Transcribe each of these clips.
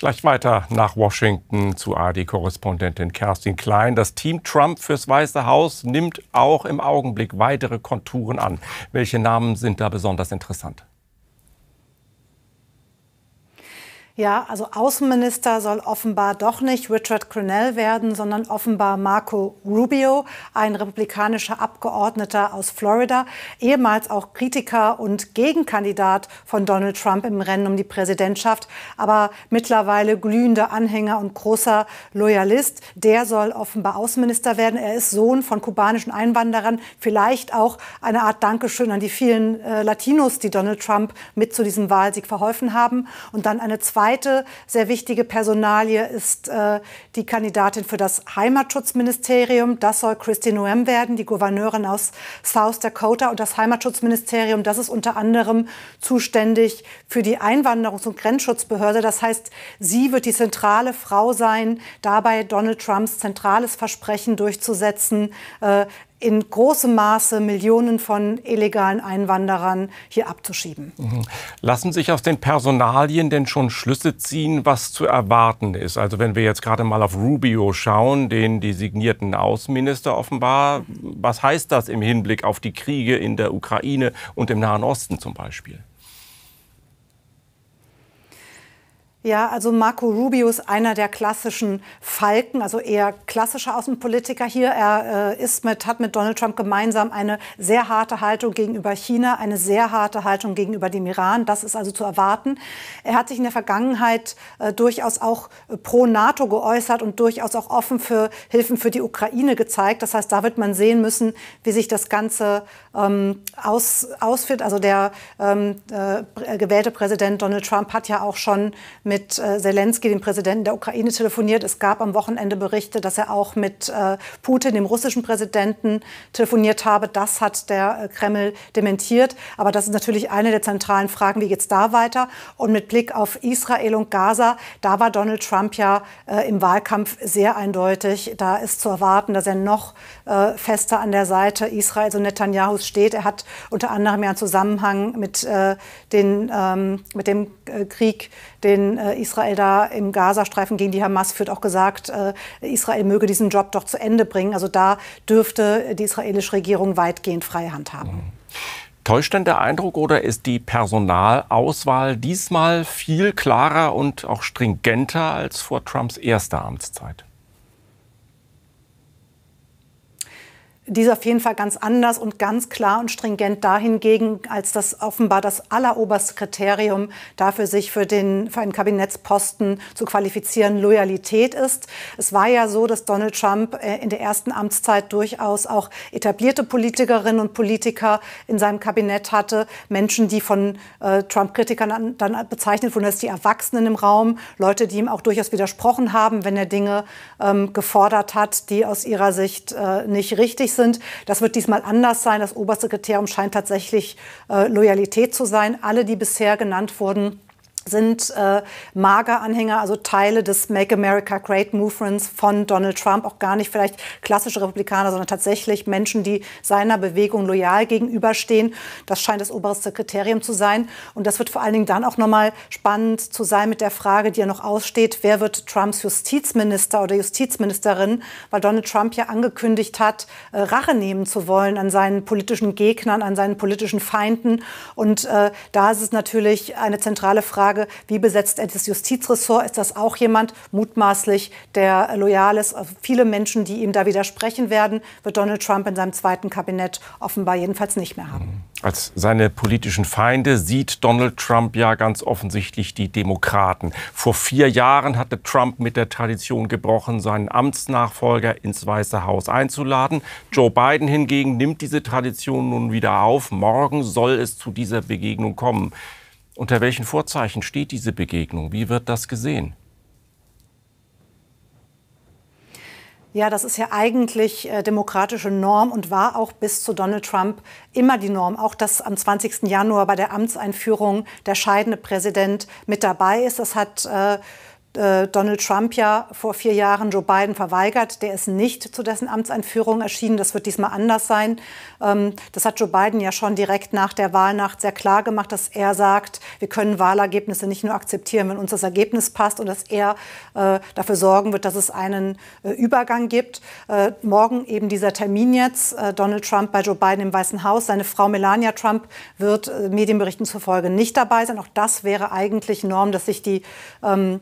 Gleich weiter nach Washington zu AD-Korrespondentin Kerstin Klein. Das Team Trump fürs Weiße Haus nimmt auch im Augenblick weitere Konturen an. Welche Namen sind da besonders interessant? Ja, also Außenminister soll offenbar doch nicht Richard Grenell werden, sondern offenbar Marco Rubio, ein republikanischer Abgeordneter aus Florida, ehemals auch Kritiker und Gegenkandidat von Donald Trump im Rennen um die Präsidentschaft, aber mittlerweile glühender Anhänger und großer Loyalist. Der soll offenbar Außenminister werden. Er ist Sohn von kubanischen Einwanderern, vielleicht auch eine Art Dankeschön an die vielen äh, Latinos, die Donald Trump mit zu diesem Wahlsieg verholfen haben. Und dann eine zweite zweite sehr wichtige Personalie ist äh, die Kandidatin für das Heimatschutzministerium. Das soll Christine Noem werden, die Gouverneurin aus South Dakota. Und das Heimatschutzministerium, das ist unter anderem zuständig für die Einwanderungs- und Grenzschutzbehörde. Das heißt, sie wird die zentrale Frau sein, dabei Donald Trumps zentrales Versprechen durchzusetzen, äh, in großem Maße Millionen von illegalen Einwanderern hier abzuschieben. Mhm. Lassen sich aus den Personalien denn schon Schlüsse ziehen, was zu erwarten ist? Also wenn wir jetzt gerade mal auf Rubio schauen, den designierten Außenminister offenbar, was heißt das im Hinblick auf die Kriege in der Ukraine und im Nahen Osten zum Beispiel? Ja, also Marco Rubio ist einer der klassischen Falken, also eher klassischer Außenpolitiker hier. Er äh, ist mit, hat mit Donald Trump gemeinsam eine sehr harte Haltung gegenüber China, eine sehr harte Haltung gegenüber dem Iran. Das ist also zu erwarten. Er hat sich in der Vergangenheit äh, durchaus auch äh, pro NATO geäußert und durchaus auch offen für Hilfen für die Ukraine gezeigt. Das heißt, da wird man sehen müssen, wie sich das Ganze ähm, aus, ausführt. Also der ähm, äh, gewählte Präsident Donald Trump hat ja auch schon mit äh, Zelensky, dem Präsidenten der Ukraine, telefoniert. Es gab am Wochenende Berichte, dass er auch mit äh, Putin, dem russischen Präsidenten, telefoniert habe. Das hat der äh, Kreml dementiert. Aber das ist natürlich eine der zentralen Fragen, wie geht es da weiter? Und mit Blick auf Israel und Gaza, da war Donald Trump ja im Wahlkampf sehr eindeutig. Da ist zu erwarten, dass er noch fester an der Seite Israels und Netanyahus steht. Er hat unter anderem ja einen Zusammenhang mit, den, ähm, mit dem Krieg den äh, Israel da im Gazastreifen gegen die Hamas führt, auch gesagt, äh, Israel möge diesen Job doch zu Ende bringen. Also da dürfte die israelische Regierung weitgehend freie Hand haben. Mhm. Täuscht denn der Eindruck oder ist die Personalauswahl diesmal viel klarer und auch stringenter als vor Trumps erster Amtszeit? die ist auf jeden Fall ganz anders und ganz klar und stringent dahingegen, als das offenbar das alleroberste Kriterium dafür, sich für, den, für einen Kabinettsposten zu qualifizieren, Loyalität ist. Es war ja so, dass Donald Trump äh, in der ersten Amtszeit durchaus auch etablierte Politikerinnen und Politiker in seinem Kabinett hatte, Menschen, die von äh, Trump-Kritikern dann bezeichnet wurden als die Erwachsenen im Raum, Leute, die ihm auch durchaus widersprochen haben, wenn er Dinge ähm, gefordert hat, die aus ihrer Sicht äh, nicht richtig sind sind. Das wird diesmal anders sein. Das oberste Kriterium scheint tatsächlich äh, Loyalität zu sein. Alle, die bisher genannt wurden, sind äh, Mager-Anhänger, also Teile des Make America Great Movements von Donald Trump, auch gar nicht vielleicht klassische Republikaner, sondern tatsächlich Menschen, die seiner Bewegung loyal gegenüberstehen. Das scheint das oberste Kriterium zu sein. Und das wird vor allen Dingen dann auch nochmal spannend zu sein mit der Frage, die ja noch aussteht, wer wird Trumps Justizminister oder Justizministerin, weil Donald Trump ja angekündigt hat, äh, Rache nehmen zu wollen an seinen politischen Gegnern, an seinen politischen Feinden. Und äh, da ist es natürlich eine zentrale Frage, Frage, wie besetzt er das Justizressort? Ist das auch jemand mutmaßlich, der loyal ist? Also viele Menschen, die ihm da widersprechen werden, wird Donald Trump in seinem zweiten Kabinett offenbar jedenfalls nicht mehr haben. Als seine politischen Feinde sieht Donald Trump ja ganz offensichtlich die Demokraten. Vor vier Jahren hatte Trump mit der Tradition gebrochen, seinen Amtsnachfolger ins Weiße Haus einzuladen. Joe Biden hingegen nimmt diese Tradition nun wieder auf. Morgen soll es zu dieser Begegnung kommen. Unter welchen Vorzeichen steht diese Begegnung? Wie wird das gesehen? Ja, das ist ja eigentlich äh, demokratische Norm und war auch bis zu Donald Trump immer die Norm. Auch dass am 20. Januar bei der Amtseinführung der scheidende Präsident mit dabei ist, das hat äh, äh, Donald Trump ja vor vier Jahren Joe Biden verweigert. Der ist nicht zu dessen Amtseinführung erschienen. Das wird diesmal anders sein. Ähm, das hat Joe Biden ja schon direkt nach der Wahlnacht sehr klar gemacht, dass er sagt, wir können Wahlergebnisse nicht nur akzeptieren, wenn uns das Ergebnis passt und dass er äh, dafür sorgen wird, dass es einen äh, Übergang gibt. Morgen eben dieser Termin jetzt. Donald Trump bei Joe Biden im Weißen Haus. Seine Frau Melania Trump wird Medienberichten zufolge nicht dabei sein. Auch das wäre eigentlich Norm, dass sich die ähm,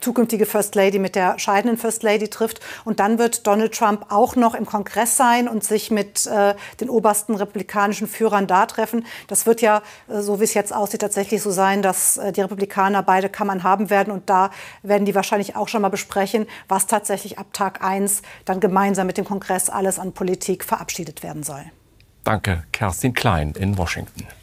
zukünftige First Lady mit der scheidenden First Lady trifft. Und dann wird Donald Trump auch noch im Kongress sein und sich mit äh, den obersten republikanischen Führern da treffen. Das wird ja, äh, so wie es jetzt aussieht, tatsächlich so sein, dass äh, die Republikaner beide Kammern haben werden. Und da werden die wahrscheinlich auch schon mal besprechen, was tatsächlich ab Tag 1 dann gemeinsam mit dem Kongress alles an Politik verabschiedet werden soll. Danke, Kerstin Klein in Washington.